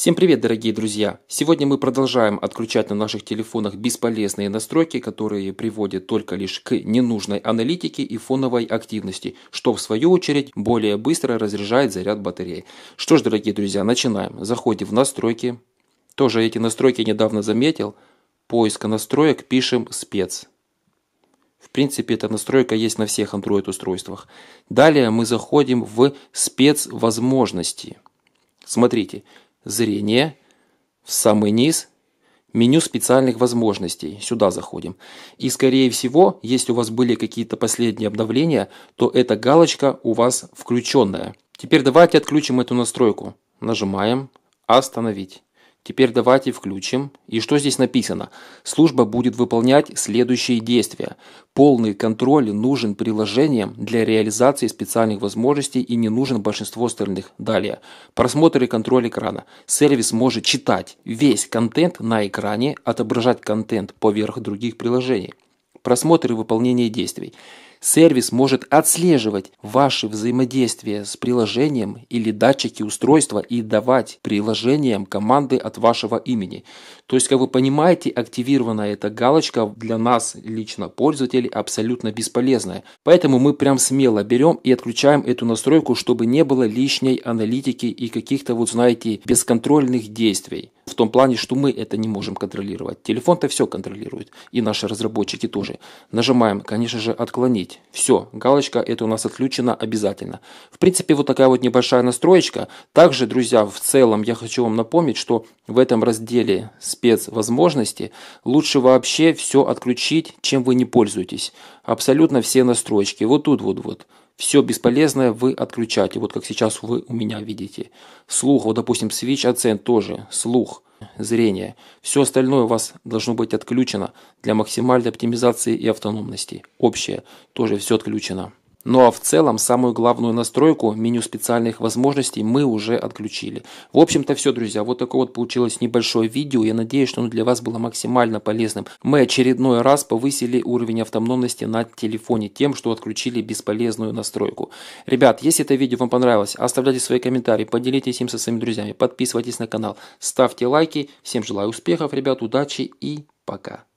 Всем привет, дорогие друзья! Сегодня мы продолжаем отключать на наших телефонах бесполезные настройки, которые приводят только лишь к ненужной аналитике и фоновой активности, что в свою очередь более быстро разряжает заряд батареи. Что ж, дорогие друзья, начинаем. Заходим в настройки. Тоже эти настройки недавно заметил. Поиска настроек пишем «спец». В принципе, эта настройка есть на всех Android устройствах. Далее мы заходим в спецвозможности. Смотрите, зрение, в самый низ, меню специальных возможностей. Сюда заходим. И, скорее всего, если у вас были какие-то последние обновления, то эта галочка у вас включенная. Теперь давайте отключим эту настройку. Нажимаем «Остановить». Теперь давайте включим. И что здесь написано? Служба будет выполнять следующие действия. Полный контроль нужен приложением для реализации специальных возможностей и не нужен большинство остальных. Далее. Просмотр и контроль экрана. Сервис может читать весь контент на экране, отображать контент поверх других приложений. Просмотр и выполнение действий. Сервис может отслеживать ваши взаимодействия с приложением или датчики устройства и давать приложениям команды от вашего имени. То есть, как вы понимаете, активирована эта галочка для нас, лично пользователей, абсолютно бесполезная. Поэтому мы прям смело берем и отключаем эту настройку, чтобы не было лишней аналитики и каких-то, вот знаете, бесконтрольных действий. В том плане, что мы это не можем контролировать. Телефон-то все контролирует. И наши разработчики тоже. Нажимаем, конечно же, отклонить. Все, галочка эта у нас отключена обязательно. В принципе, вот такая вот небольшая настроечка. Также, друзья, в целом я хочу вам напомнить, что в этом разделе спецвозможности лучше вообще все отключить, чем вы не пользуетесь. Абсолютно все настройки. Вот тут вот вот все бесполезное вы отключаете, вот как сейчас вы у меня видите. Слух, вот допустим, свич оцент тоже, слух, зрение. Все остальное у вас должно быть отключено для максимальной оптимизации и автономности. Общее тоже все отключено. Ну а в целом самую главную настройку меню специальных возможностей мы уже отключили. В общем-то все, друзья. Вот такое вот получилось небольшое видео. Я надеюсь, что оно для вас было максимально полезным. Мы очередной раз повысили уровень автономности на телефоне тем, что отключили бесполезную настройку. Ребят, если это видео вам понравилось, оставляйте свои комментарии, поделитесь им со своими друзьями, подписывайтесь на канал, ставьте лайки. Всем желаю успехов, ребят, удачи и пока.